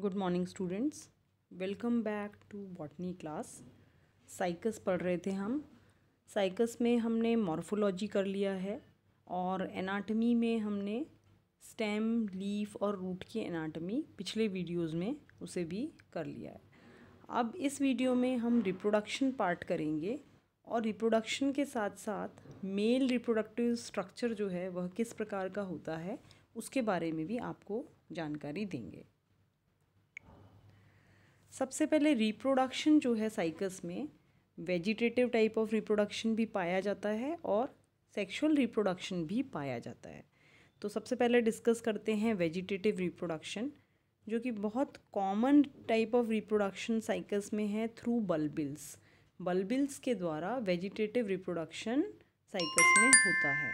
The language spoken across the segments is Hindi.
good morning students welcome back to botany class cycas पढ़ रहे थे हम साइकस में हमने मॉर्फोलॉजी कर लिया है और एनाटमी में हमने स्टेम लीफ और रूट की एनाटमी पिछले वीडियोस में उसे भी कर लिया है अब इस वीडियो में हम रिप्रोडक्शन पार्ट करेंगे और रिप्रोडक्शन के साथ साथ मेल रिप्रोडक्टिव स्ट्रक्चर जो है वह किस प्रकार का होता है उसके बारे में भी आपको जानकारी देंगे सबसे पहले रिप्रोडक्शन जो है साइकस में वेजिटेटिव टाइप ऑफ रिप्रोडक्शन भी पाया जाता है और सेक्सुअल रिप्रोडक्शन भी पाया जाता है तो सबसे पहले डिस्कस करते हैं वेजिटेटिव रिप्रोडक्शन जो कि बहुत common type of reproduction cycas में है थ्रू बल्बिल्स बल्बिल्स के द्वारा वेजिटेटिव रिप्रोडक्शन साइकल्स में होता है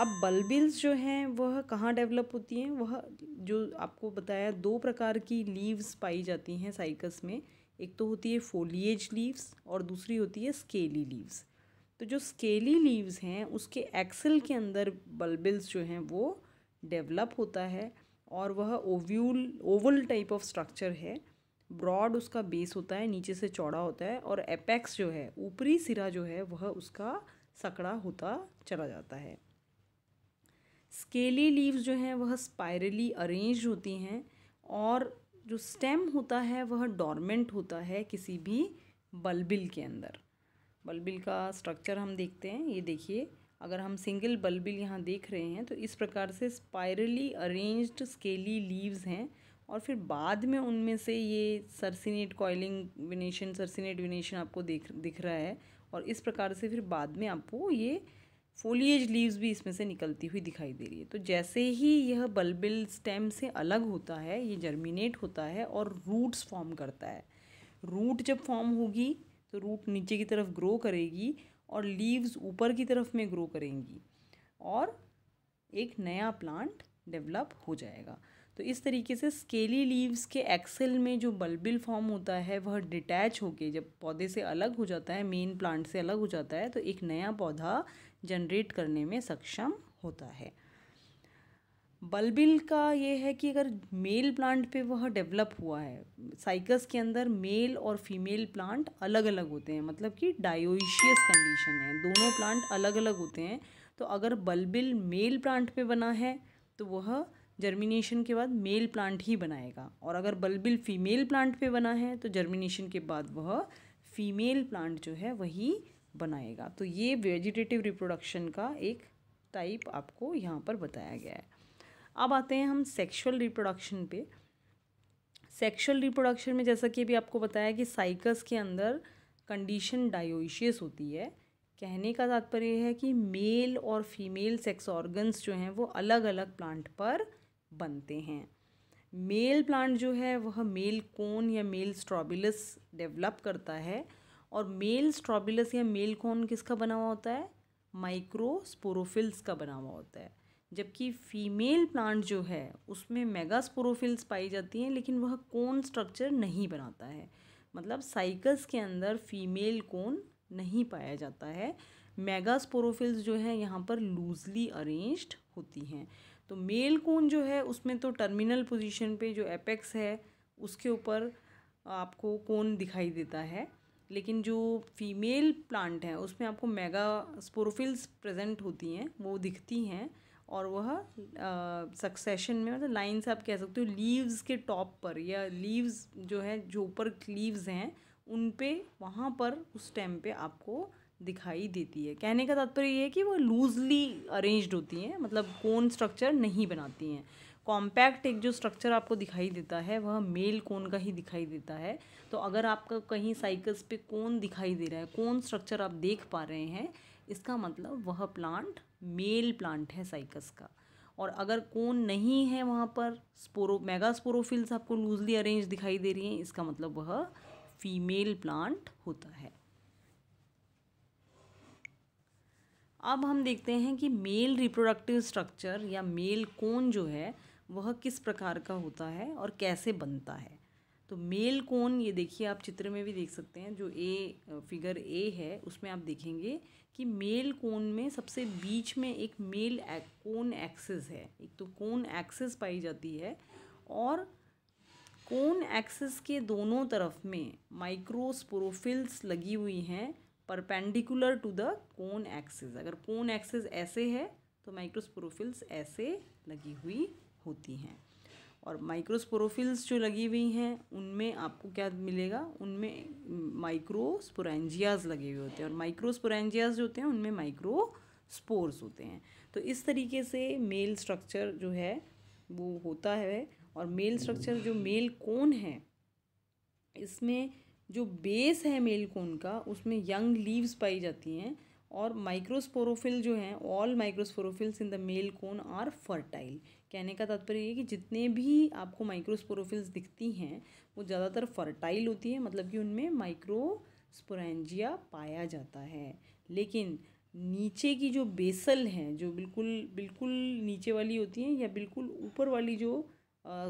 अब बल्बिल्स जो हैं वह कहाँ डेवलप होती हैं वह जो आपको बताया दो प्रकार की लीव्स पाई जाती हैं साइकस में एक तो होती है फोलिएज लीव्स और दूसरी होती है स्केली लीव्स तो जो स्केली लीव्स हैं उसके एक्सल के अंदर बल्बिल्स जो हैं वो डेवलप होता है और वह ovule oval type of structure है ब्रॉड उसका बेस होता है नीचे से चौड़ा होता है और एपेक्स जो है ऊपरी सिरा जो है वह उसका सकड़ा होता चला जाता है स्केली लीव्स जो हैं वह स्पायरली अरेंज होती हैं और जो स्टेम होता है वह डॉर्मेंट होता है किसी भी बल्बिल के अंदर बल्बिल का स्ट्रक्चर हम देखते हैं ये देखिए अगर हम सिंगल बल्बिल यहाँ देख रहे हैं तो इस प्रकार से स्पायरली अरेंज्ड स्केली लीव्स हैं और फिर बाद में उनमें से ये सरसिनेट कॉयलिंग विनेशन सरसिनेट विनेशन आपको देख दिख रहा है और इस प्रकार से फिर बाद में आपको ये फोलिएज लीव्स भी इसमें से निकलती हुई दिखाई दे रही है तो जैसे ही यह बल्बिल स्टेम से अलग होता है ये जर्मिनेट होता है और रूट्स फॉर्म करता है रूट जब फॉर्म होगी तो रूट नीचे की तरफ ग्रो करेगी और लीव्स ऊपर की तरफ में ग्रो करेंगी और एक नया प्लांट डेवलप हो जाएगा तो इस तरीके से स्केली लीव्स के एक्सेल में जो बल्बिल फॉर्म होता है वह डिटैच होके जब पौधे से अलग हो जाता है मेन प्लांट से अलग हो जाता है तो एक नया पौधा जनरेट करने में सक्षम होता है बल्बिल का ये है कि अगर मेल प्लांट पे वह डेवलप हुआ है साइकस के अंदर मेल और फीमेल प्लांट अलग अलग होते हैं मतलब कि डायोइशियस कंडीशन है दोनों प्लांट अलग अलग होते हैं तो अगर बल्बिल मेल प्लांट पे बना है तो वह जर्मिनेशन के बाद मेल प्लांट ही बनाएगा और अगर बल्बिल फीमेल प्लांट पे बना है तो जर्मिनेशन के बाद वह फीमेल प्लांट जो है वही बनाएगा तो ये वेजिटेटिव रिप्रोडक्शन का एक टाइप आपको यहाँ पर बताया गया है अब आते हैं हम सेक्सुअल रिप्रोडक्शन पे सेक्सुअल रिप्रोडक्शन में जैसा कि अभी आपको बताया कि साइकस के अंदर कंडीशन डायोइशियस होती है कहने का तात्पर्य है कि मेल और फीमेल सेक्स ऑर्गन्स जो हैं वो अलग अलग प्लांट पर बनते हैं मेल प्लांट जो है वह मेल कोन या मेल स्ट्रॉबिलस डेवलप करता है और मेल स्ट्रॉबिलस या मेल कोन किसका बना हुआ होता है माइक्रोस्पोरोफिल्स का बना हुआ होता है जबकि फीमेल प्लांट जो है उसमें मेगास्पोरोफिल्स पाई जाती हैं लेकिन वह कोन स्ट्रक्चर नहीं बनाता है मतलब साइकस के अंदर फीमेल कोन नहीं पाया जाता है मेगास्पोरोफिल्स जो है यहाँ पर लूजली अरेंज्ड होती हैं तो मेल कोन जो है उसमें तो टर्मिनल पोजीशन पे जो एपेक्स है उसके ऊपर आपको कोन दिखाई देता है लेकिन जो फीमेल प्लांट है उसमें आपको मेगा स्पोरोफिल्स प्रेजेंट होती हैं वो दिखती हैं और वह सक्सेशन में मतलब लाइन से आप कह सकते हो लीव्स के टॉप पर या लीव्स जो है जो ऊपर लीव्स हैं उन पे वहाँ पर उस टाइम पे आपको दिखाई देती है कहने का तात्पर्य ये है कि वो लूजली अरेंज्ड होती हैं मतलब कौन स्ट्रक्चर नहीं बनाती हैं कॉम्पैक्ट एक जो स्ट्रक्चर आपको दिखाई देता है वह मेल कोन का ही दिखाई देता है तो अगर आपका कहीं साइकिल्स पे कोन दिखाई दे रहा है कौन स्ट्रक्चर आप देख पा रहे हैं इसका मतलब वह प्लांट मेल प्लांट है साइकस का और अगर कोन नहीं है वहाँ पर स्पोरो मेगा स्पोरोफिल्स आपको लूजली अरेंज दिखाई दे रही हैं इसका मतलब वह फीमेल प्लांट होता है अब हम देखते हैं कि मेल रिप्रोडक्टिव स्ट्रक्चर या मेल कोन जो है वह किस प्रकार का होता है और कैसे बनता है तो मेल कोन ये देखिए आप चित्र में भी देख सकते हैं जो ए फिगर ए है उसमें आप देखेंगे कि मेल कोन में सबसे बीच में एक मेल एक, कोन एक्सिस है एक तो कोन एक्सिस पाई जाती है और कोन एक्सिस के दोनों तरफ में माइक्रोस्पोरोफिल्स लगी हुई हैं perpendicular to the cone axis अगर कोन एक्सिस ऐसे है तो माइक्रोस्पोरोफिल्स ऐसे लगी हुई होती हैं और माइक्रोस्पोरोफिल्स जो लगी हुई हैं उनमें आपको क्या मिलेगा उनमें माइक्रोस्पोरेंजियाज लगे हुए होते हैं और माइक्रोस्पोरेंजियाज जो होते हैं उनमें माइक्रो स्पोर्स होते हैं तो इस तरीके से मेल स्ट्रक्चर जो है वो होता है और मेल स्ट्रक्चर जो मेल कोन है इसमें जो बेस है मेल कोन का उसमें यंग लीव्स पाई जाती हैं और माइक्रोस्पोरोफिल जो हैं all microsporophylls in the male cone are fertile कहने का तात्पर्य ये कि जितने भी आपको माइक्रोस्पोरोफिल्स दिखती हैं वो ज़्यादातर फर्टाइल होती है मतलब कि उनमें माइक्रोस्पोरेंजिया पाया जाता है लेकिन नीचे की जो बेसल हैं जो बिल्कुल बिल्कुल नीचे वाली होती हैं या बिल्कुल ऊपर वाली जो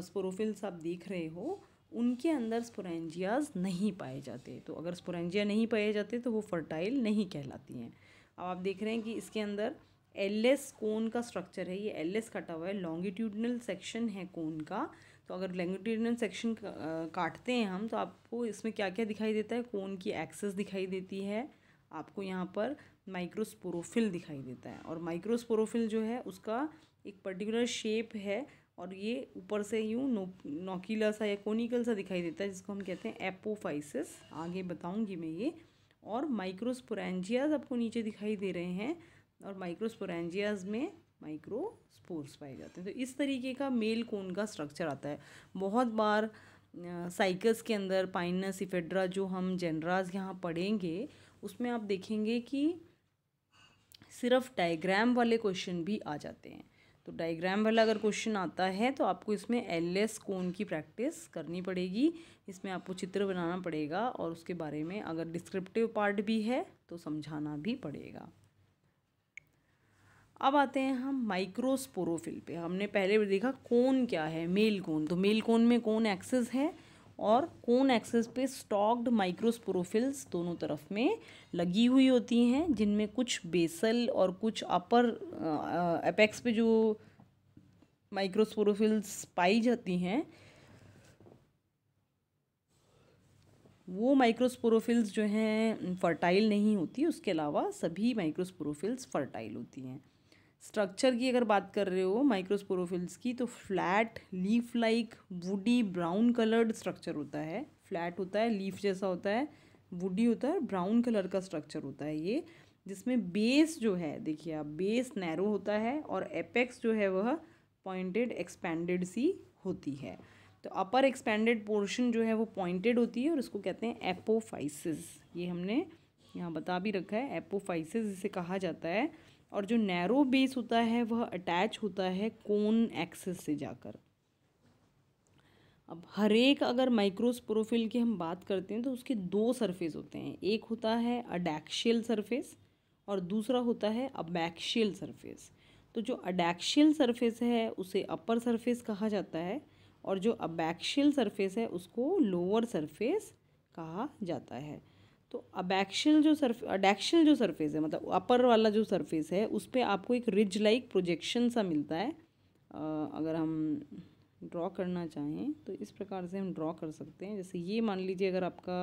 स्पोरोफिल्स आप देख रहे हो उनके अंदर स्पोरेंजियाज नहीं पाए जाते तो अगर स्पोरेंजिया नहीं पाए जाते तो वो फर्टाइल नहीं कहलाती हैं अब आप देख रहे हैं कि इसके अंदर एल एस कोन का स्ट्रक्चर है ये एल एस कटा हुआ है लॉन्गिट्यूडनल सेक्शन है कोन का तो अगर लॉन्गिट्यूडनल सेक्शन काटते हैं हम तो आपको इसमें क्या क्या दिखाई देता है कोन की एक्सेस दिखाई देती है आपको यहाँ पर माइक्रोस्पोरोफिल दिखाई देता है और माइक्रोस्पोरोफिल जो है उसका एक पर्टिकुलर शेप है और ये ऊपर से यूँ नो नोकीला सा या कोनिकल सा दिखाई देता है जिसको हम कहते हैं एपोफाइसिस आगे बताऊँगी मैं ये और माइक्रोस्पोरेंजियाज आपको नीचे दिखाई दे रहे हैं और माइक्रोस्पोरेंजियाज में माइक्रोस्पोर्स पाए जाते हैं तो इस तरीके का मेल कोन का स्ट्रक्चर आता है बहुत बार साइकस के अंदर पाइनस इफेड्रा जो हम जेनराज यहाँ पढ़ेंगे उसमें आप देखेंगे कि सिर्फ डायग्राम वाले क्वेश्चन भी आ जाते हैं तो डायग्राम वाला अगर क्वेश्चन आता है तो आपको इसमें एल एस कोन की प्रैक्टिस करनी पड़ेगी इसमें आपको चित्र बनाना पड़ेगा और उसके बारे में अगर डिस्क्रिप्टिव पार्ट भी है तो समझाना भी पड़ेगा अब आते हैं हम माइक्रोस्पोरोफिल पे हमने पहले भी देखा कौन क्या है मेल कोन तो मेल कोन में कौन एक्सेस है और कोन एक्सेस पे स्टॉक्ड माइक्रोस्पोरोफिल्स दोनों तरफ में लगी हुई होती हैं जिनमें कुछ बेसल और कुछ अपर अपेक्स पे जो माइक्रोस्पोरोफिल्स पाई जाती हैं वो माइक्रोस्पोरोफिल्स जो हैं फर्टाइल नहीं होती उसके अलावा सभी माइक्रोस्पोरोफिल्स फर्टाइल होती हैं स्ट्रक्चर की अगर बात कर रहे हो माइक्रोस्पोरोफिल्स की तो flat leaf like woody brown coloured structure होता है फ्लैट होता है लीफ जैसा होता है वुडी होता है ब्राउन कलर का स्ट्रक्चर होता है ये जिसमें बेस जो है देखिए आप बेस नैरो होता है और एपेक्स जो है वह पॉइंटेड एक्सपेंडेड सी होती है तो अपर एक्सपेंडेड पोर्शन जो है वो पॉइंटेड होती है और इसको कहते हैं एपोफाइसिस ये हमने यहाँ बता भी रखा है एपोफाइसिस इसे कहा जाता है और जो नैरो बेस होता है वह अटैच होता है कोन एक्सेस से जाकर अब हर एक अगर माइक्रोस्पोरोफिल की हम बात करते हैं तो उसके दो सरफेस होते हैं एक होता है अडैक्शियल सरफेस और दूसरा होता है अबैक्शियल सरफेस तो जो अडैक्शियल सरफेस है उसे अपर सरफेस कहा जाता है और जो अबैक्शियल सरफेस है उसको लोअर सरफेस कहा जाता है तो अबैक्शल जो सर्फ अडैक्शल जो सरफेस है मतलब अपर वाला जो सरफेस है उस पर आपको एक रिज लाइक प्रोजेक्शन सा मिलता है अगर हम ड्रॉ करना चाहें तो इस प्रकार से हम ड्रॉ कर सकते हैं जैसे ये मान लीजिए अगर आपका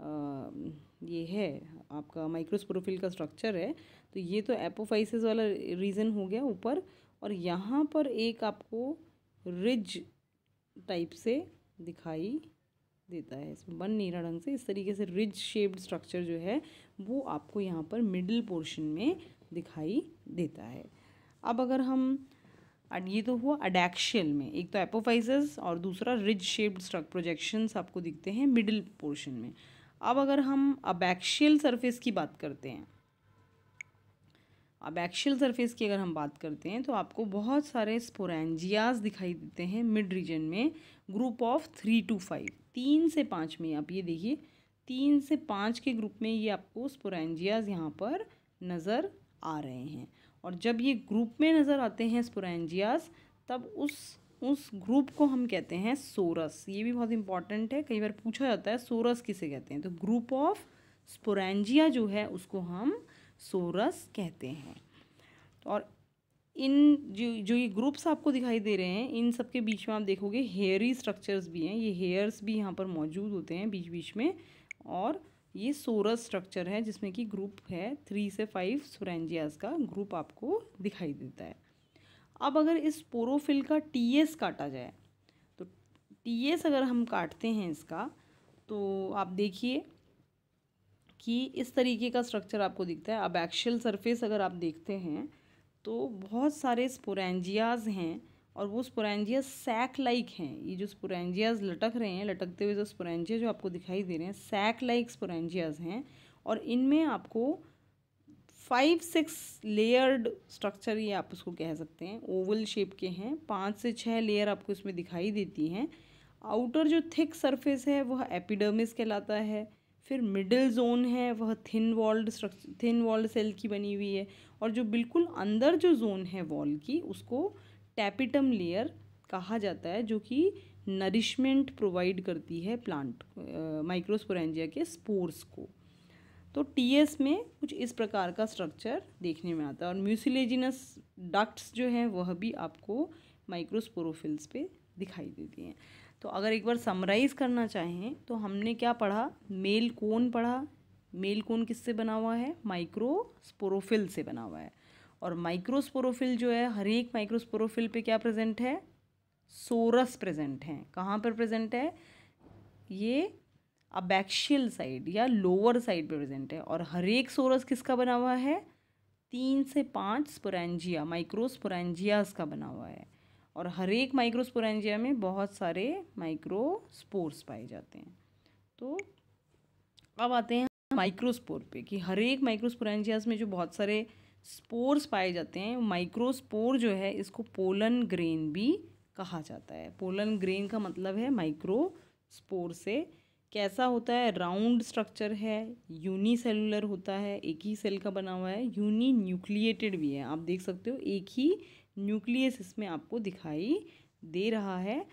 आ, ये है आपका माइक्रोस्पोरोफिल का स्ट्रक्चर है तो ये तो एपोफाइसिस वाला रीज़न हो गया ऊपर और यहाँ पर एक आपको रिज टाइप से दिखाई देता है इसमें बन नीरा ढंग से इस तरीके से रिज शेप्ड स्ट्रक्चर जो है वो आपको यहाँ पर मिडिल पोर्शन में दिखाई देता है अब अगर हम ये तो हुआ अडैक्शियल में एक तो एपोफाइसिस और दूसरा रिज शेप्ड स्ट्रक प्रोजेक्शंस आपको दिखते हैं मिडिल पोर्शन में अब अगर हम अबैक्शियल सरफेस की बात करते हैं अब एक्शियल सरफेस की अगर हम बात करते हैं तो आपको बहुत सारे स्पोरेंजियाज दिखाई देते हैं मिड रीजन में group of three to five तीन से पाँच में आप ये देखिए तीन से पाँच के ग्रुप में ये आपको स्पोरेंजियाज यहाँ पर नज़र आ रहे हैं और जब ये ग्रुप में नज़र आते हैं स्पोरेंजियाज तब उस उस ग्रुप को हम कहते हैं सोरस ये भी बहुत इंपॉर्टेंट है कई बार पूछा जाता है सोरस किसे कहते हैं तो ग्रुप ऑफ स्पोरेंजिया जो है उसको हम सोरस कहते हैं तो और इन जो जो ये ग्रुप्स आपको दिखाई दे रहे हैं इन सब के बीच में आप देखोगे हेयरी स्ट्रक्चर्स भी हैं ये हेयर्स भी यहाँ पर मौजूद होते हैं बीच बीच में और ये सोरस स्ट्रक्चर है जिसमें कि ग्रुप है थ्री से फाइव सुरेंजियाज का ग्रुप आपको दिखाई देता है अब अगर इस पोरोफिल का एस काटा जाए तो एस अगर हम काटते हैं इसका तो आप देखिए कि इस तरीके का स्ट्रक्चर आपको दिखता है अब एक्शल सरफेस अगर आप देखते हैं तो बहुत सारे स्पोरेंजियाज हैं और वो स्पोरेंजिया सैक लाइक हैं ये जो स्पोरेंजियाज लटक रहे हैं लटकते हुए जो स्पोरेंजिया जो आपको दिखाई दे रहे हैं सैक लाइक स्पोरेंजियाज हैं और इनमें आपको फाइव सिक्स लेयर्ड स्ट्रक्चर ये आप उसको कह सकते हैं ओवल शेप के हैं पाँच से छः लेयर आपको इसमें दिखाई देती हैं आउटर जो थिक सरफेस है वह एपिडर्मिस कहलाता है फिर मिडिल जोन है वह thin walled thin walled cell की बनी हुई है और जो बिल्कुल अंदर जो जोन है वॉल की उसको टैपिटम लेयर कहा जाता है जो कि नरिशमेंट प्रोवाइड करती है प्लांट माइक्रोस्पोरेंजिया के स्पोर्स को तो टीएस में कुछ इस प्रकार का स्ट्रक्चर देखने में आता है और म्यूसिलेजिनस डक्ट्स जो हैं वह भी आपको माइक्रोस्पोरोफिल्स पे दिखाई देती हैं तो अगर एक बार समराइज़ करना चाहें तो हमने क्या पढ़ा मेल कोन पढ़ा मेल कोन किससे बना हुआ है माइक्रोस्पोरोफिल से बना हुआ है और माइक्रोस्पोरोफिल जो है हर एक माइक्रोस्पोरोफिल पे क्या प्रेजेंट है सोरस प्रेजेंट हैं कहाँ पर प्रेजेंट है ये अबैक्शियल साइड या लोअर साइड पे प्रेजेंट है और हर एक सोरस किसका बना हुआ है तीन से पाँच स्पोरेंजिया माइक्रोस्पोरेंजियाज का बना हुआ है और हर एक माइक्रोस्पोरेंजिया में बहुत सारे माइक्रोस्पोर्स पाए जाते हैं तो अब आते हैं माइक्रोस्पोर पे कि हर एक माइक्रोस्पोरेंजियाज में जो बहुत सारे स्पोर्स पाए जाते हैं माइक्रोस्पोर जो है इसको पोलन ग्रेन भी कहा जाता है पोलन ग्रेन का मतलब है माइक्रोस्पोर से कैसा होता है राउंड स्ट्रक्चर है यूनिसेलुलर होता है एक ही सेल का बना हुआ है यूनी न्यूक्लिएटेड भी है आप देख सकते हो एक ही न्यूक्लियस इसमें आपको दिखाई दे रहा है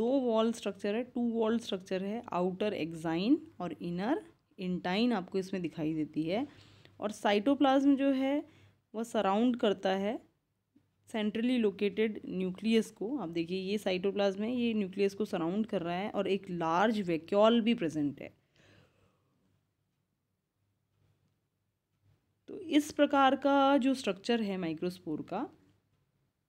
दो वॉल स्ट्रक्चर है टू वॉल स्ट्रक्चर है आउटर एग्जाइन और इनर इंटाइन आपको इसमें दिखाई देती है और साइटोप्लाज्म जो है वह सराउंड करता है सेंट्रली लोकेटेड न्यूक्लियस को आप देखिए ये साइटोप्लाज्म है ये न्यूक्लियस को सराउंड कर रहा है और एक लार्ज वैक्यूल भी प्रेजेंट है तो इस प्रकार का जो स्ट्रक्चर है माइक्रोस्पोर का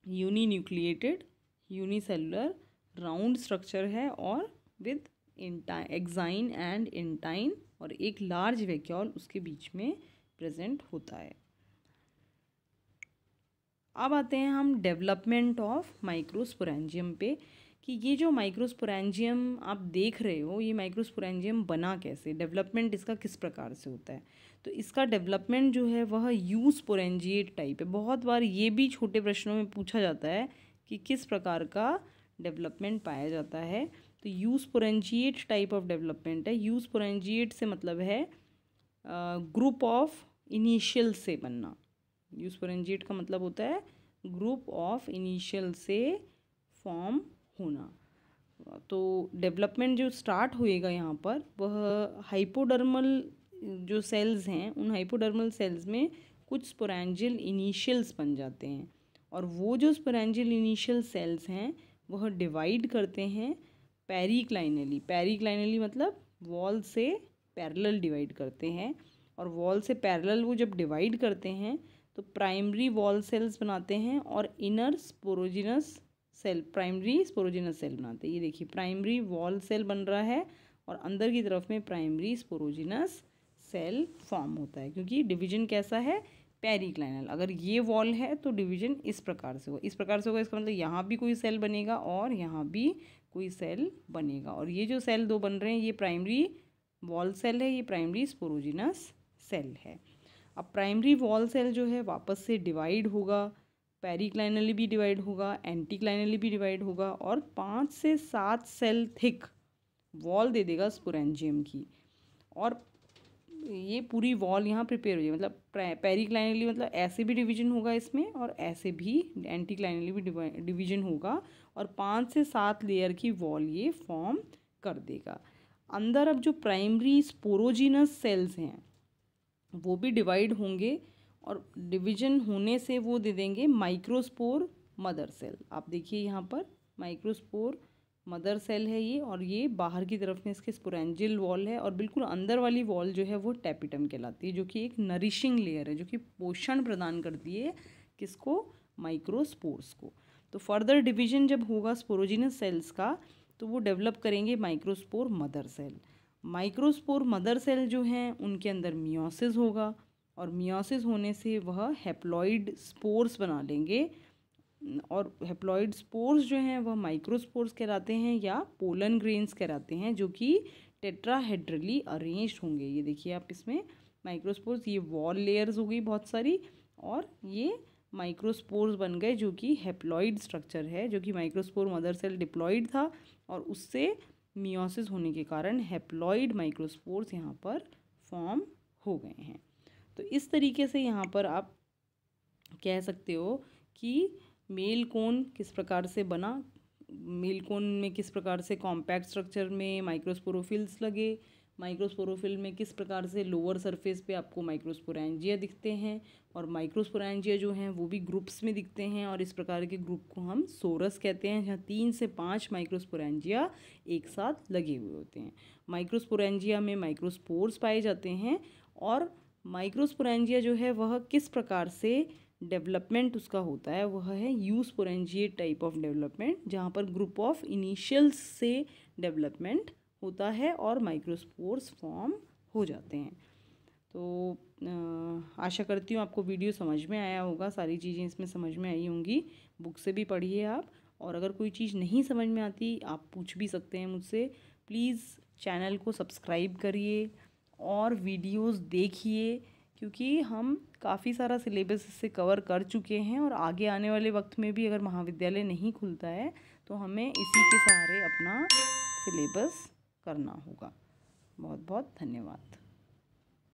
यूनिन्यूक्लिएटेड यूनिसेलुलर राउंड स्ट्रक्चर है और with intine exine and intine और एक लार्ज वैक्यूल उसके बीच में प्रेजेंट होता है अब आते हैं हम डेवलपमेंट ऑफ माइक्रोस्पोरेंजियम पे कि ये जो माइक्रोस्पोरेंजियम आप देख रहे हो ये माइक्रोस्पोरेंजियम बना कैसे डेवलपमेंट इसका किस प्रकार से होता है तो इसका डेवलपमेंट जो है वह यू स्पोरेंजिएट टाइप है बहुत बार ये भी छोटे प्रश्नों में पूछा जाता है कि किस प्रकार का डेवलपमेंट पाया जाता है तो eusporangiate type of development है यू स्पोरेंजिएट से मतलब है ग्रुप ऑफ इनिशियल से बनना यूस्पोरेंजिएट का मतलब होता है ग्रुप ऑफ इनिशियल से फॉर्म होना तो डेवलपमेंट जो स्टार्ट होएगा यहाँ पर वह हाइपोडर्मल जो सेल्स हैं उन हाइपोडर्मल सेल्स में कुछ स्पोरेंजियल इनिशियल्स बन जाते हैं और वो जो स्पोरेंजियल इनिशियल सेल्स हैं वह डिवाइड करते हैं पैरिक्लाइनली पैरिक्लाइनली मतलब वॉल से पैरेलल डिवाइड करते हैं और वॉल से पैरेलल वो जब डिवाइड करते हैं तो प्राइमरी वॉल सेल्स बनाते हैं और inner sporogenous cell primary sporogenous cell बनाते हैं ये देखिए प्राइमरी वॉल सेल बन रहा है और अंदर की तरफ में प्राइमरी स्पोरोजिनस सेल फॉर्म होता है क्योंकि डिवीजन कैसा है पेरिक्लाइनल अगर ये वॉल है तो डिवीजन इस प्रकार से होगा इस प्रकार से होगा इसका मतलब यहाँ भी कोई सेल बनेगा और यहाँ भी कोई सेल बनेगा और ये जो सेल दो बन रहे हैं ये प्राइमरी वॉल सेल है ये प्राइमरी स्पोरोजिनस सेल है अब प्राइमरी वॉल सेल जो है वापस से डिवाइड होगा पेरीक्लाइनली भी डिवाइड होगा एंटीक्लाइनली भी डिवाइड होगा और पाँच से सात सेल थिक वॉल दे देगा स्पोरेंजियम की और ये पूरी वॉल यहाँ प्रिपेयर हो जाएगी मतलब पेरीक्लाइनली मतलब ऐसे भी डिवीजन होगा इसमें और ऐसे भी एंटीक्लाइनली भी डिवीजन होगा और पाँच से सात लेयर की वॉल ये फॉर्म कर देगा अंदर अब जो प्राइमरी स्पोरोजिनस सेल्स हैं वो भी डिवाइड होंगे और डिवीजन होने से वो दे देंगे माइक्रोस्पोर मदर सेल आप देखिए यहाँ पर माइक्रोस्पोर मदर सेल है ये और ये बाहर की तरफ में इसके स्पोरेंजिल वॉल है और बिल्कुल अंदर वाली वॉल जो है वो टैपिटम कहलाती है जो कि एक नरिशिंग लेयर है जो कि पोषण प्रदान करती है किसको माइक्रोस्पोर्स को तो फर्दर डिवीजन जब होगा स्पोरोजिनस सेल्स का तो वो डेवलप करेंगे microspore mother cell microspore mother cell जो हैं उनके अंदर मियोसिस होगा और मियासिस होने से वह हेप्लॉइड स्पोर्स बना लेंगे और हेप्लॉइड स्पोर्स जो हैं वह माइक्रोस्पोर्स कहलाते हैं या पोलन ग्रेन्स कहलाते हैं जो कि टेट्राहेड्रली अरेंज होंगे ये देखिए आप इसमें माइक्रोस्पोर्स ये वॉल लेयर्स हो गई बहुत सारी और ये माइक्रोस्पोर्स बन गए जो कि हेप्लॉइड स्ट्रक्चर है जो कि माइक्रोस्पोर मदर सेल डिप्लॉइड था और उससे मियोसिस होने के कारण हेप्लॉइड माइक्रोस्पोर्स यहाँ पर फॉर्म हो गए हैं तो इस तरीके से यहाँ पर आप कह सकते हो कि मेल कोन किस प्रकार से बना मेल कोन में किस प्रकार से कॉम्पैक्ट स्ट्रक्चर में माइक्रोस्पोरोफिल्स लगे माइक्रोस्पोरोफिल में किस प्रकार से लोअर सरफेस पे आपको माइक्रोस्पोरेंजिया दिखते हैं और माइक्रोस्पोरेंजिया जो हैं वो भी ग्रुप्स में दिखते हैं और इस प्रकार के ग्रुप को हम सोरस कहते हैं जहाँ तीन से पाँच माइक्रोस्पोरेंजिया एक साथ लगे हुए होते हैं माइक्रोस्पोरेंजिया में माइक्रोस्पोर्स पाए जाते हैं और माइक्रोस्पोरेंजिया जो है वह किस प्रकार से डेवलपमेंट उसका होता है वह है यूस्पोरेंजिए टाइप ऑफ डेवलपमेंट जहाँ पर ग्रुप ऑफ इनिशियल्स से डेवलपमेंट होता है और माइक्रोस्पोर्स फॉर्म हो जाते हैं तो आशा करती हूँ आपको वीडियो समझ में आया होगा सारी चीज़ें इसमें समझ में आई होंगी बुक से भी पढ़िए आप और अगर कोई चीज़ नहीं समझ में आती आप पूछ भी सकते हैं मुझसे प्लीज़ चैनल को सब्सक्राइब करिए और वीडियोस देखिए क्योंकि हम काफ़ी सारा सिलेबस इससे कवर कर चुके हैं और आगे आने वाले वक्त में भी अगर महाविद्यालय नहीं खुलता है तो हमें इसी के सहारे अपना सिलेबस करना होगा बहुत बहुत धन्यवाद